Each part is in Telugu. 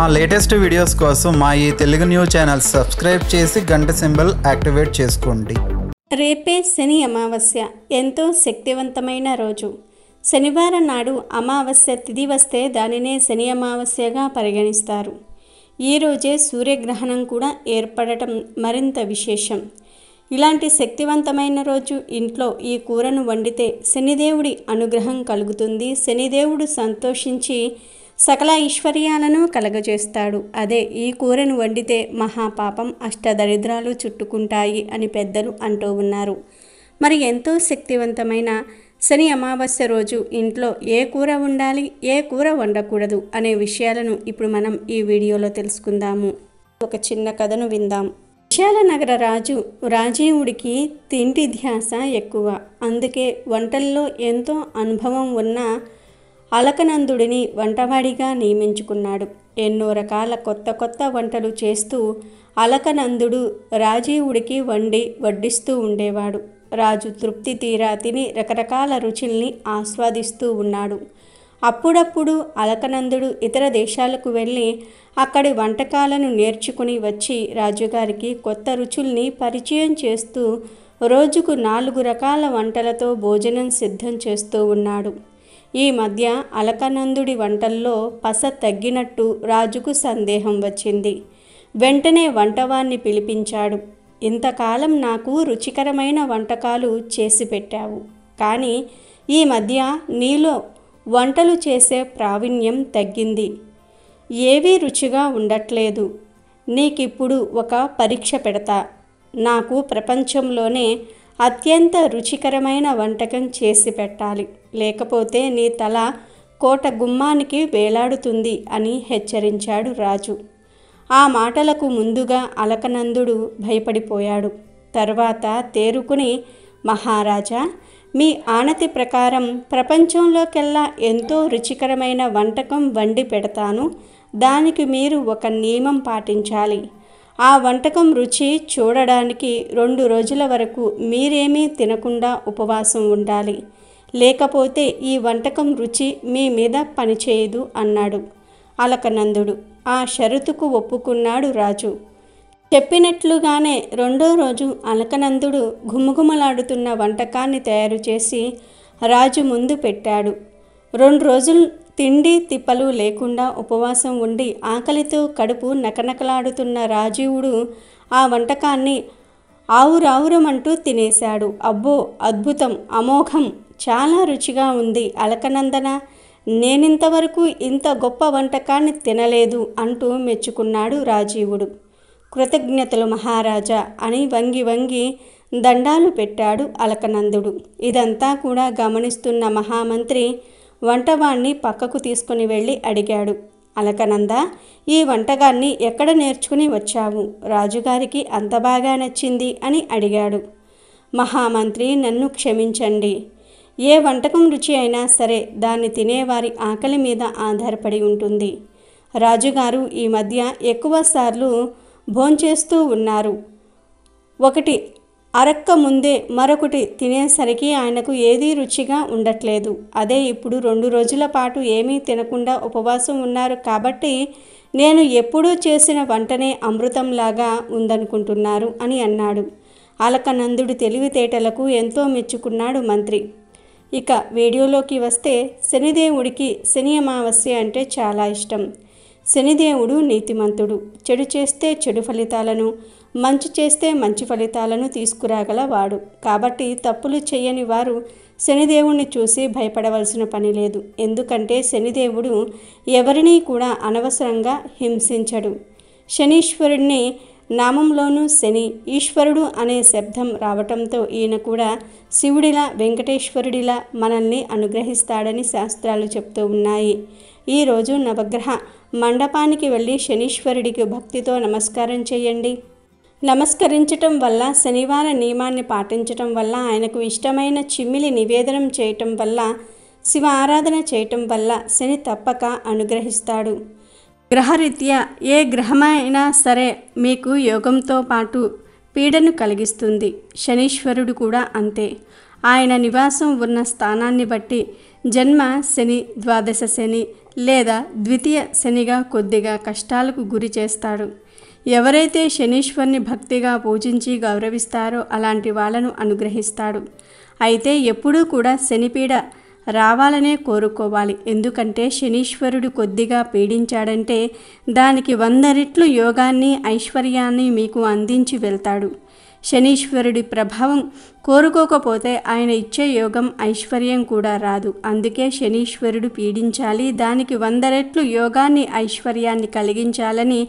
మా లేటెస్ట్ వీడియోస్ కోసం మా ఈ తెలుగు న్యూస్ ఛానల్ సబ్స్క్రైబ్ చేసి గంట సింబల్ యాక్టివేట్ చేసుకోండి రేపే శని అమావాస్య ఎంతో శక్తివంతమైన రోజు శనివారం నాడు అమావాస్య తిథి వస్తే దానినే శని అమావాస్యగా పరిగణిస్తారు ఈరోజే సూర్యగ్రహణం కూడా ఏర్పడటం మరింత విశేషం ఇలాంటి శక్తివంతమైన రోజు ఇంట్లో ఈ కూరను వండితే శనిదేవుడి అనుగ్రహం కలుగుతుంది శనిదేవుడు సంతోషించి సకల ఐశ్వర్యాలను కలగజేస్తాడు అదే ఈ కూరను వండితే మహాపాపం అష్టదరిద్రాలు చుట్టుకుంటాయి అని పెద్దలు అంటూ ఉన్నారు మరి ఎంతో శక్తివంతమైన శని అమావాస్య రోజు ఇంట్లో ఏ కూర ఉండాలి ఏ కూర వండకూడదు అనే విషయాలను ఇప్పుడు మనం ఈ వీడియోలో తెలుసుకుందాము ఒక చిన్న కథను విందాం విశాల నగర రాజు రాజీవుడికి తిండి ధ్యాస ఎక్కువ అందుకే వంటల్లో ఎంతో అనుభవం ఉన్న అలకనందుడిని వంటవాడిగా నియమించుకున్నాడు ఎన్నో రకాల కొత్త కొత్త వంటలు చేస్తూ అలకనందుడు రాజీవుడికి వండి వడ్డిస్తూ ఉండేవాడు రాజు తృప్తి తీరా తిని రకరకాల రుచుల్ని ఆస్వాదిస్తూ ఉన్నాడు అప్పుడప్పుడు అలకనందుడు ఇతర దేశాలకు వెళ్ళి అక్కడి వంటకాలను నేర్చుకుని వచ్చి రాజుగారికి కొత్త రుచుల్ని పరిచయం చేస్తూ రోజుకు నాలుగు రకాల వంటలతో భోజనం సిద్ధం చేస్తూ ఉన్నాడు ఈ మధ్య అలకనందుడి వంటల్లో పస తగ్గినట్టు రాజుకు సందేహం వచ్చింది వెంటనే వంటవాన్ని పిలిపించాడు ఇంతకాలం నాకు రుచికరమైన వంటకాలు చేసి పెట్టావు కానీ ఈ మధ్య నీలో వంటలు చేసే ప్రావీణ్యం తగ్గింది ఏవీ రుచిగా ఉండట్లేదు నీకిప్పుడు ఒక పరీక్ష పెడతా నాకు ప్రపంచంలోనే అత్యంత రుచికరమైన వంటకం చేసి పెట్టాలి లేకపోతే నీ తల కోట గుమ్మానికి వేలాడుతుంది అని హెచ్చరించాడు రాజు ఆ మాటలకు ముందుగా అలకనందుడు భయపడిపోయాడు తర్వాత తేరుకుని మహారాజా మీ ఆనతి ప్రకారం ప్రపంచంలోకెల్లా ఎంతో రుచికరమైన వంటకం వండి పెడతాను దానికి మీరు ఒక నియమం పాటించాలి ఆ వంటకం రుచి చూడడానికి రెండు రోజుల వరకు మీరేమీ తినకుండా ఉపవాసం ఉండాలి లేకపోతే ఈ వంటకం రుచి మీ మీద పనిచేయదు అన్నాడు అలకనందుడు ఆ షరతుకు ఒప్పుకున్నాడు రాజు చెప్పినట్లుగానే రెండో రోజు అలకనందుడు ఘుమఘుమలాడుతున్న వంటకాన్ని తయారు చేసి రాజు ముందు పెట్టాడు రెండు రోజులు తిండి తిప్పలు లేకుండా ఉపవాసం ఉండి ఆకలితో కడుపు నకనకలాడుతున్న రాజీవుడు ఆ వంటకాన్ని ఆవురావురమంటూ తినేశాడు అబ్బో అద్భుతం అమోఘం చాలా రుచిగా ఉంది అలకనందన నేనింతవరకు ఇంత గొప్ప వంటకాన్ని తినలేదు అంటూ మెచ్చుకున్నాడు రాజీవుడు కృతజ్ఞతలు మహారాజా అని వంగి వంగి దండాలు పెట్టాడు అలకనందుడు ఇదంతా కూడా గమనిస్తున్న మహామంత్రి వంటవాణ్ణి పక్కకు తీసుకుని వెళ్ళి అడిగాడు అలకనంద ఈ వంటకాన్ని ఎక్కడ నేర్చుకుని వచ్చావు రాజుగారికి అంత బాగా నచ్చింది అని అడిగాడు మహామంత్రి నన్ను క్షమించండి ఏ వంటకం రుచి అయినా సరే దాన్ని తినేవారి ఆకలి మీద ఆధారపడి ఉంటుంది రాజుగారు ఈ మధ్య ఎక్కువ సార్లు భోంచేస్తూ ఉన్నారు ఒకటి అరక్క ముందే మరొకటి తినేసరికి ఆయనకు ఏదీ రుచిగా ఉండట్లేదు అదే ఇప్పుడు రెండు రోజుల పాటు ఏమీ తినకుండా ఉపవాసం ఉన్నారు కాబట్టి నేను ఎప్పుడూ చేసిన వంటనే అమృతంలాగా ఉందనుకుంటున్నారు అని అన్నాడు అలకనందుడి తెలివితేటలకు ఎంతో మెచ్చుకున్నాడు మంత్రి ఇక వీడియోలోకి వస్తే శనిదేవుడికి శని అమావాస్య అంటే చాలా ఇష్టం శనిదేవుడు నీతిమంతుడు చెడు చేస్తే చెడు ఫలితాలను మంచి చేస్తే మంచి ఫలితాలను తీసుకురాగల వాడు కాబట్టి తప్పులు చేయని వారు శనిదేవుణ్ణి చూసి భయపడవలసిన పని లేదు ఎందుకంటే శనిదేవుడు ఎవరినీ కూడా అనవసరంగా హింసించడు శనీశ్వరుడిని నామంలోనూ శని ఈశ్వరుడు అనే శబ్దం రావటంతో ఈయన కూడా శివుడిలా వెంకటేశ్వరుడిలా మనల్ని అనుగ్రహిస్తాడని శాస్త్రాలు చెప్తూ ఉన్నాయి ఈరోజు నవగ్రహ మండపానికి వెళ్ళి శనీశ్వరుడికి భక్తితో నమస్కారం చేయండి నమస్కరించటం వల్ల శనివార నియమాన్ని పాటించటం వల్ల ఆయనకు ఇష్టమైన చిమ్మిలి నివేదనం చేయటం వల్ల శివ ఆరాధన చేయటం వల్ల శని తప్పక అనుగ్రహిస్తాడు గ్రహరీత్యా ఏ గ్రహమైనా సరే మీకు యోగంతో పాటు పీడను కలిగిస్తుంది శనీశ్వరుడు కూడా అంతే ఆయన నివాసం ఉన్న స్థానాన్ని బట్టి జన్మ శని ద్వాదశ శని లేదా ద్వితీయ శనిగా కొద్దిగా కష్టాలకు గురి చేస్తాడు ఎవరైతే శనీశ్వర్ని భక్తిగా పూజించి గౌరవిస్తారో అలాంటి వాళ్ళను అనుగ్రహిస్తాడు అయితే ఎప్పుడూ కూడా శనిపీడ రావాలనే కోరుకోవాలి ఎందుకంటే శనీశ్వరుడు కొద్దిగా పీడించాడంటే దానికి వందరిట్లు యోగాన్ని ఐశ్వర్యాన్ని మీకు అందించి వెళ్తాడు శనీశ్వరుడి ప్రభావం కోరుకోకపోతే ఆయన ఇచ్చే యోగం ఐశ్వర్యం కూడా రాదు అందుకే శనీశ్వరుడు పీడించాలి దానికి వంద రెట్లు యోగాన్ని ఐశ్వర్యాన్ని కలిగించాలని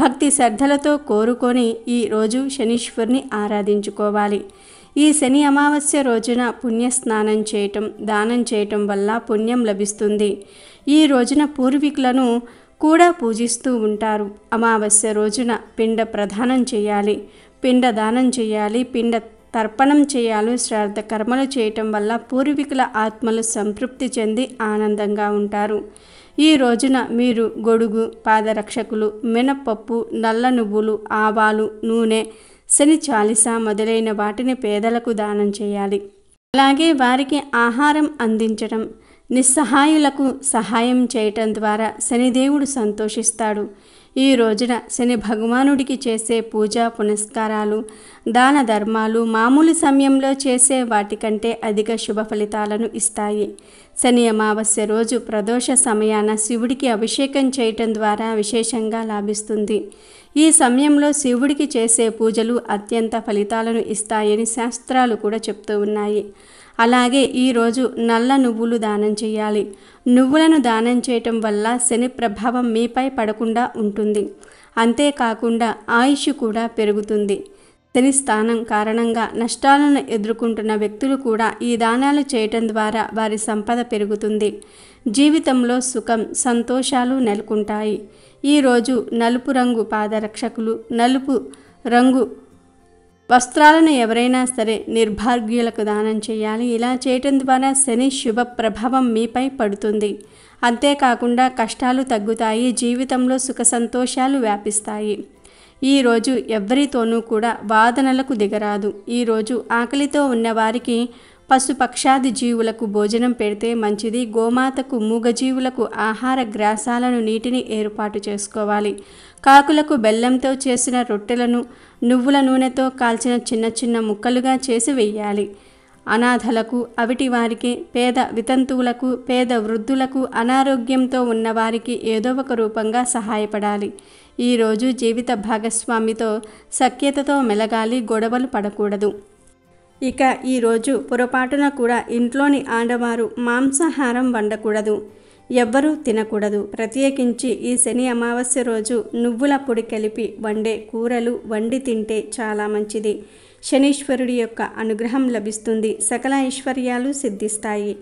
భక్తి శ్రద్ధలతో కోరుకొని ఈరోజు శనీశ్వరుని ఆరాధించుకోవాలి ఈ శని అమావాస్య రోజున పుణ్యస్నానం చేయటం దానం చేయటం వల్ల పుణ్యం లభిస్తుంది ఈ రోజున పూర్వీకులను కూడా పూజిస్తూ ఉంటారు అమావాస్య రోజున పిండ ప్రదానం చేయాలి పిండ దానం చేయాలి పిండ తర్పణం చేయాలి శ్రాద్ధ కర్మలు చేయటం వల్ల పూర్వీకుల ఆత్మలు సంతృప్తి చెంది ఆనందంగా ఉంటారు ఈ రోజున మీరు గొడుగు పాదరక్షకులు మినపప్పు నల్ల నువ్వులు ఆవాలు నూనె శని చాలిస మొదలైన వాటిని పేదలకు దానం చేయాలి అలాగే వారికి ఆహారం అందించడం నిస్సహాయులకు సహాయం చేయటం ద్వారా శనిదేవుడు సంతోషిస్తాడు ఈ రోజున శని భగవానుడికి చేసే పూజా పునస్కారాలు దాన ధర్మాలు మామూలు సమయంలో చేసే వాటికంటే అధిక శుభ ఫలితాలను ఇస్తాయి శని అమావాస్య రోజు ప్రదోష సమయాన శివుడికి అభిషేకం చేయటం ద్వారా విశేషంగా లాభిస్తుంది ఈ సమయంలో శివుడికి చేసే పూజలు అత్యంత ఫలితాలను ఇస్తాయని శాస్త్రాలు కూడా చెప్తూ ఉన్నాయి అలాగే ఈరోజు నల్ల నువ్వులు దానం చేయాలి నువ్వులను దానం చేయటం వల్ల శని ప్రభావం మీపై పడకుండా ఉంటుంది అంతేకాకుండా ఆయుష్ కూడా పెరుగుతుంది శని స్థానం కారణంగా నష్టాలను ఎదుర్కొంటున్న వ్యక్తులు కూడా ఈ దానాలు చేయటం ద్వారా వారి సంపద పెరుగుతుంది జీవితంలో సుఖం సంతోషాలు నెలకొంటాయి ఈరోజు నలుపు రంగు పాదరక్షకులు నలుపు రంగు వస్త్రాలను ఎవరైనా సరే నిర్భాగ్యులకు దానం చేయాలి ఇలా చేయటం ద్వారా శని శుభ ప్రభావం మీపై పడుతుంది అంతేకాకుండా కష్టాలు తగ్గుతాయి జీవితంలో సుఖ సంతోషాలు వ్యాపిస్తాయి ఈరోజు ఎవరితోనూ కూడా వాదనలకు దిగరాదు ఈరోజు ఆకలితో ఉన్నవారికి పశుపక్షాది జీవులకు భోజనం పెడితే మంచిది గోమాతకు మూగజీవులకు ఆహార గ్రాసాలను నీటిని ఏర్పాటు చేసుకోవాలి కాకులకు బెల్లంతో చేసిన రొట్టెలను నువ్వుల నూనెతో కాల్చిన చిన్న చిన్న ముక్కలుగా చేసి వెయ్యాలి అనాథలకు అవిటి వారికి పేద వితంతువులకు పేద వృద్ధులకు అనారోగ్యంతో ఉన్నవారికి ఏదో ఒక రూపంగా సహాయపడాలి ఈరోజు జీవిత భాగస్వామితో సఖ్యతతో మెలగాలి గొడవలు పడకూడదు ఇక ఈరోజు పొరపాటున కూడా ఇంట్లోని ఆడవారు మాంసాహారం వండకూడదు ఎవ్వరూ తినకూడదు ప్రత్యేకించి ఈ శని అమావాస్య రోజు నువ్వుల పొడి కలిపి వండే కూరలు వండి తింటే చాలా మంచిది శనీశ్వరుడి యొక్క అనుగ్రహం లభిస్తుంది సకల ఐశ్వర్యాలు సిద్ధిస్తాయి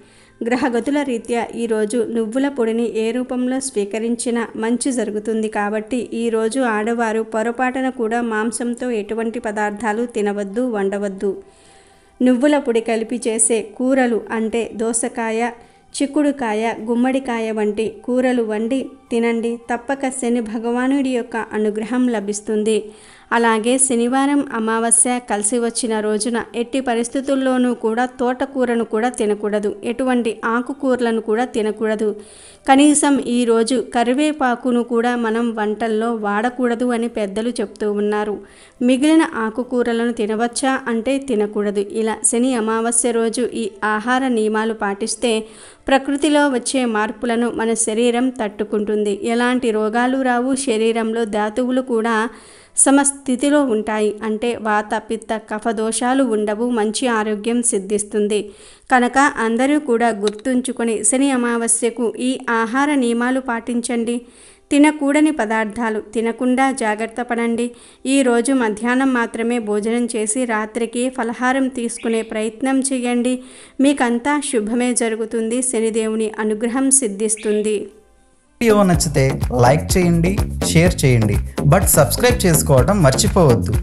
గ్రహగతుల రీత్యా ఈరోజు నువ్వుల పొడిని ఏ రూపంలో స్వీకరించినా మంచి జరుగుతుంది కాబట్టి ఈరోజు ఆడవారు పొరపాటున కూడా మాంసంతో ఎటువంటి పదార్థాలు తినవద్దు వండవద్దు నువ్వుల పొడి కలిపి చేసే కూరలు అంటే దోసకాయ చిక్కుడుకాయ గుమ్మడికాయ వంటి కూరలు వండి తినండి తప్పక శని భగవానుడి యొక్క అనుగ్రహం లభిస్తుంది అలాగే శనివారం అమావాస్య కలిసి వచ్చిన రోజున ఎట్టి పరిస్థితుల్లోనూ కూడా తోటకూరను కూడా తినకూడదు ఎటువంటి ఆకుకూరలను కూడా తినకూడదు కనీసం ఈరోజు కరివేపాకును కూడా మనం వంటల్లో వాడకూడదు అని పెద్దలు చెప్తూ ఉన్నారు మిగిలిన ఆకుకూరలను తినవచ్చా అంటే తినకూడదు ఇలా శని అమావాస్య రోజు ఈ ఆహార నియమాలు పాటిస్తే ప్రకృతిలో వచ్చే మార్పులను మన శరీరం తట్టుకుంటుంది ఉంటుంది ఎలాంటి రోగాలు రావు శరీరంలో ధాతువులు కూడా సమస్థితిలో ఉంటాయి అంటే వాత పిత్త కఫ దోషాలు ఉండవు మంచి ఆరోగ్యం సిద్ధిస్తుంది కనుక అందరూ కూడా గుర్తుంచుకొని శని అమావాస్యకు ఈ ఆహార నియమాలు పాటించండి తినకూడని పదార్థాలు తినకుండా జాగ్రత్త పడండి ఈరోజు మధ్యాహ్నం మాత్రమే భోజనం చేసి రాత్రికి ఫలహారం తీసుకునే ప్రయత్నం చేయండి మీకంతా శుభమే జరుగుతుంది శనిదేవుని అనుగ్రహం సిద్ధిస్తుంది వీడియో నచ్చితే లైక్ చేయండి షేర్ చేయండి బట్ సబ్స్క్రైబ్ చేసుకోవడం మర్చిపోవద్దు